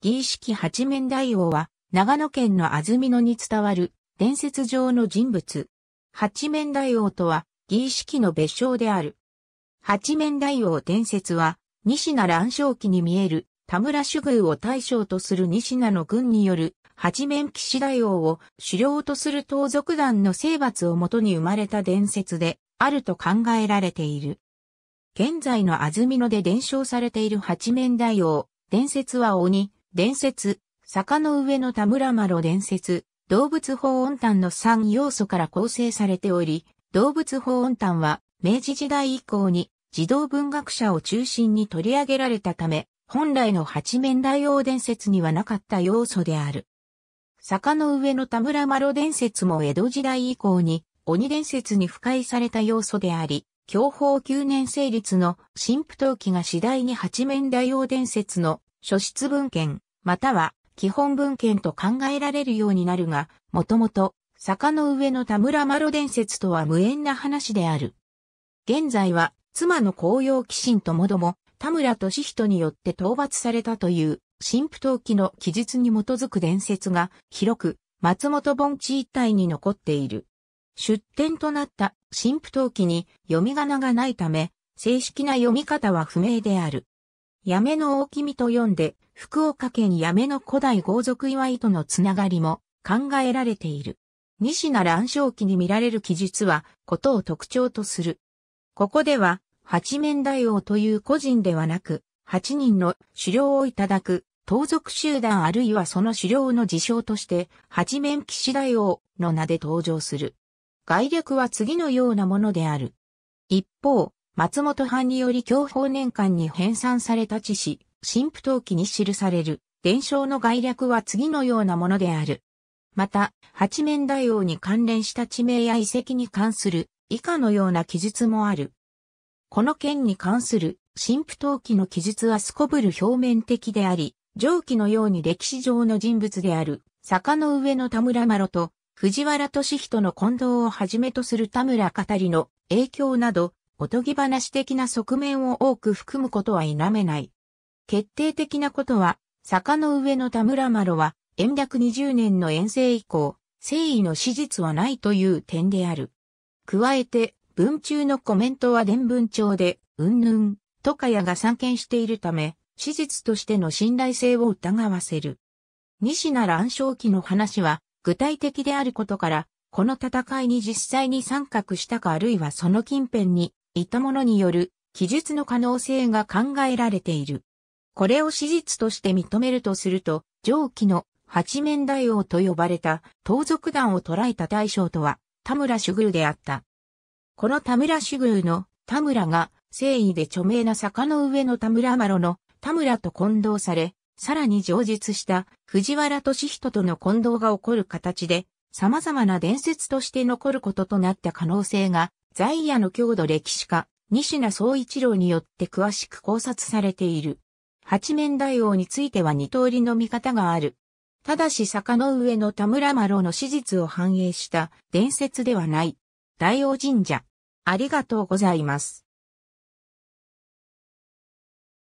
儀式八面大王は、長野県の安曇野に伝わる伝説上の人物。八面大王とは、儀式の別称である。八面大王伝説は、西名乱勝期に見える田村主宮を大将とする西名の軍による八面騎士大王を狩猟とする盗賊団の征伐をもとに生まれた伝説であると考えられている。現在の安曇野で伝承されている八面大王、伝説は鬼、伝説、坂の上の田村麻呂伝説、動物法音譚の3要素から構成されており、動物法音譚は明治時代以降に児童文学者を中心に取り上げられたため、本来の八面大王伝説にはなかった要素である。坂の上の田村麻呂伝説も江戸時代以降に鬼伝説に付解された要素であり、享保9年成立の神父陶器が次第に八面大王伝説の書質文献、または基本文献と考えられるようになるが、もともと坂の上の田村麻呂伝説とは無縁な話である。現在は妻の紅葉騎神ともども田村俊人によって討伐されたという神父陶器の記述に基づく伝説が広く松本盆地一帯に残っている。出典となった神父陶器に読み仮名がないため、正式な読み方は不明である。やめの大君と呼んで、福岡県やめの古代豪族祝いとのつながりも考えられている。西な乱章期に見られる記述は、ことを特徴とする。ここでは、八面大王という個人ではなく、八人の狩猟をいただく、盗賊集団あるいはその狩猟の事象として、八面騎士大王の名で登場する。概略は次のようなものである。一方、松本藩により享保年間に編纂された知史、神父陶器に記される、伝承の概略は次のようなものである。また、八面大王に関連した地名や遺跡に関する以下のような記述もある。この件に関する神父陶器の記述はすこぶる表面的であり、上記のように歴史上の人物である、坂の上の田村麻呂と藤原敏人の混同をはじめとする田村語りの影響など、おとぎ話的な側面を多く含むことは否めない。決定的なことは、坂の上の田村麻呂は、延暦20年の遠征以降、誠意の史実はないという点である。加えて、文中のコメントは伝文帳で、うんぬん、とかやが散見しているため、史実としての信頼性を疑わせる。西なら暗証記の話は、具体的であることから、この戦いに実際に参画したかあるいはその近辺にいものによる記述の可能性が考えられている。これを史実として認めるとすると、上記の八面大王と呼ばれた盗賊団を捉えた大将とは田村主宮であった。この田村主宮の田村が誠意で著名な坂の上の田村麻呂の田村と混同され、さらに上述した藤原敏人との混同が起こる形で、様々な伝説として残ることとなった可能性が在野の郷土歴史家、西名総一郎によって詳しく考察されている。八面大王については二通りの見方がある。ただし坂の上の田村麻呂の史実を反映した伝説ではない。大王神社。ありがとうございます。